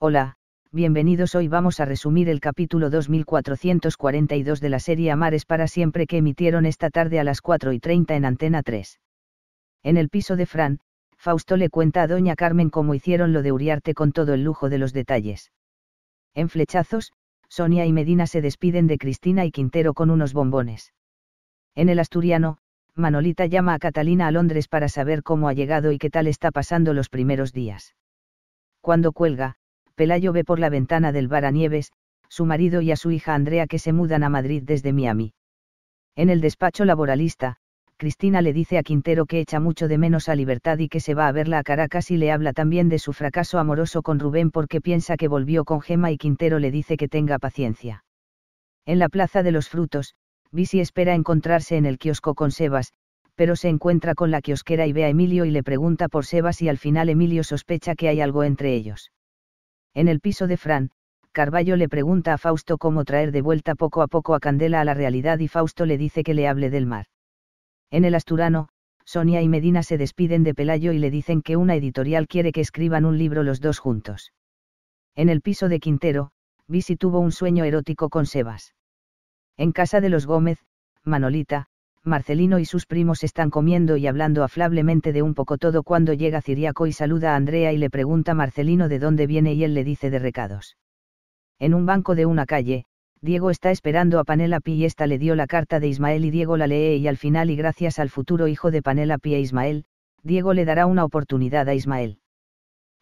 Hola, bienvenidos hoy vamos a resumir el capítulo 2442 de la serie Amares para siempre que emitieron esta tarde a las 4 y 30 en Antena 3. En el piso de Fran, Fausto le cuenta a doña Carmen cómo hicieron lo de Uriarte con todo el lujo de los detalles. En flechazos, Sonia y Medina se despiden de Cristina y Quintero con unos bombones. En el asturiano, Manolita llama a Catalina a Londres para saber cómo ha llegado y qué tal está pasando los primeros días. Cuando cuelga, Pelayo ve por la ventana del bar a Nieves, su marido y a su hija Andrea que se mudan a Madrid desde Miami. En el despacho laboralista, Cristina le dice a Quintero que echa mucho de menos a Libertad y que se va a verla a Caracas y le habla también de su fracaso amoroso con Rubén porque piensa que volvió con Gema y Quintero le dice que tenga paciencia. En la Plaza de los Frutos, Bisi espera encontrarse en el kiosco con Sebas, pero se encuentra con la kiosquera y ve a Emilio y le pregunta por Sebas y al final Emilio sospecha que hay algo entre ellos. En el piso de Fran, Carballo le pregunta a Fausto cómo traer de vuelta poco a poco a Candela a la realidad y Fausto le dice que le hable del mar. En el Asturano, Sonia y Medina se despiden de Pelayo y le dicen que una editorial quiere que escriban un libro los dos juntos. En el piso de Quintero, Visi tuvo un sueño erótico con Sebas. En casa de los Gómez, Manolita, Marcelino y sus primos están comiendo y hablando afablemente de un poco todo cuando llega Ciriaco y saluda a Andrea y le pregunta a Marcelino de dónde viene y él le dice de recados. En un banco de una calle, Diego está esperando a Panela Pi y esta le dio la carta de Ismael y Diego la lee y al final y gracias al futuro hijo de Panela Pi e Ismael, Diego le dará una oportunidad a Ismael.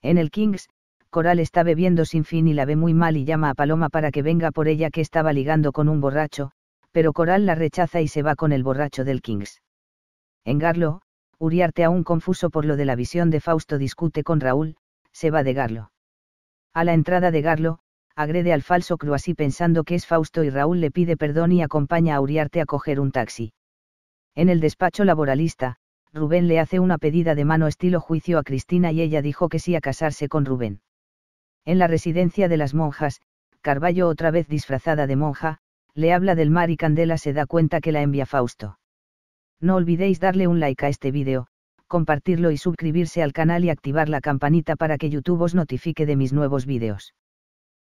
En el Kings, Coral está bebiendo sin fin y la ve muy mal y llama a Paloma para que venga por ella que estaba ligando con un borracho, pero Coral la rechaza y se va con el borracho del Kings. En Garlo, Uriarte aún confuso por lo de la visión de Fausto discute con Raúl, se va de Garlo. A la entrada de Garlo, agrede al falso Cruasí pensando que es Fausto y Raúl le pide perdón y acompaña a Uriarte a coger un taxi. En el despacho laboralista, Rubén le hace una pedida de mano estilo juicio a Cristina y ella dijo que sí a casarse con Rubén. En la residencia de las monjas, Carballo otra vez disfrazada de monja, le habla del mar y Candela se da cuenta que la envía Fausto. No olvidéis darle un like a este vídeo, compartirlo y suscribirse al canal y activar la campanita para que YouTube os notifique de mis nuevos vídeos.